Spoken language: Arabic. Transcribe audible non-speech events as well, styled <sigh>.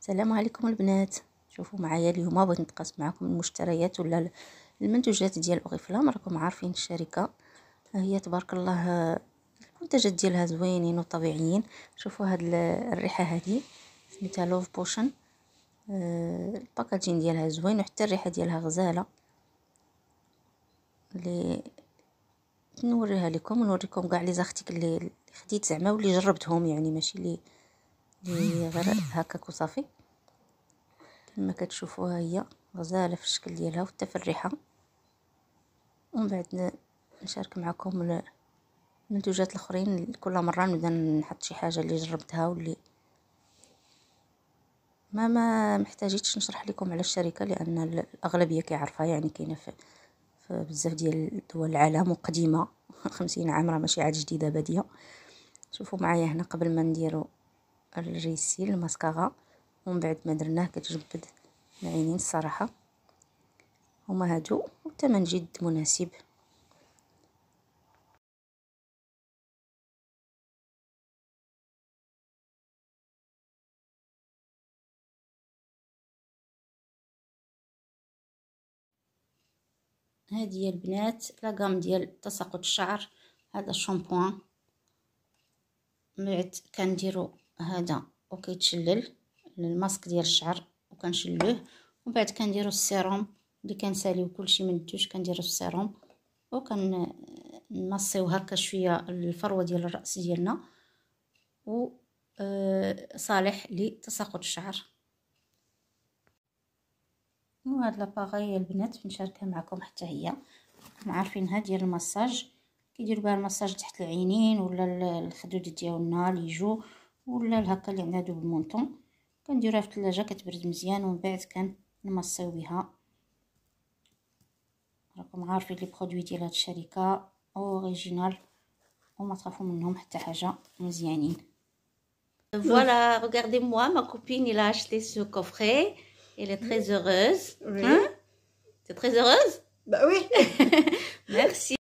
السلام عليكم البنات شوفوا معايا اليوم بغيت نتقاسم معكم المشتريات ولا المنتوجات ديال اوريفلام راكم عارفين الشركه هي تبارك الله المنتجات ديالها زوينين وطبيعيين شوفوا هاد الريحه هذه سميتها لوف بوشن آه، الباكاجين ديالها زوين وحتى الريحه ديالها غزاله اللي نوريها لكم ونوريكم كاع لي زارتيكل اللي خديت زعما واللي جربتهم يعني ماشي اللي غير هكاك وصافي كما كتشوفوها هي غزاله في الشكل ديالها وحتى في الريحه ومن بعد نشارك معكم المنتوجات الاخرين كل مره نبدا نحط شي حاجه اللي جربتها واللي ما ما محتاجيتش نشرح لكم على الشركه لان الاغلبيه كيعرفها يعني كاينه في, في بزاف ديال دول العالم وقديمه <laughs> خمسين عام راه ماشي عاد جديده باديه شوفوا معايا هنا قبل ما نديرو الريسيل الماسكارا ومن بعد ما درناه كتجبد العينين الصراحه هما هادو والثمن جد مناسب هادي هي البنات لاغام ديال تساقط الشعر هذا الشامبوان من بعد كنديرو هذا وكيتشلل الماسك ديال الشعر وكنشلوه ومن بعد كنديرو السيروم اللي كنساليو كلشي من الدوش كنديرو السيروم وكن نصيو هكا شويه الفروه ديال الراس ديالنا و آه، صالح لتساقط الشعر وهاد لاباغي البنات نشاركها معكم حتى هي راكم عارفينها ديال المساج كيديروا بها المساج تحت العينين ولا الخدود ديالنا اللي يجوا ولا الهكا اللي عندها دوب مونطون كنديروها في الثلاجه كتبرد مزيان ومن بعد كنمصيو بها راكم عارفين لي برودوي ديال هاد الشركه اوريجينال وما تخافوا منهم حتى حاجه مزيانين Voilà, regardez-moi, ma copine, elle a acheté ce coffret. Elle est très heureuse. Oui. Hein T'es très heureuse <laughs>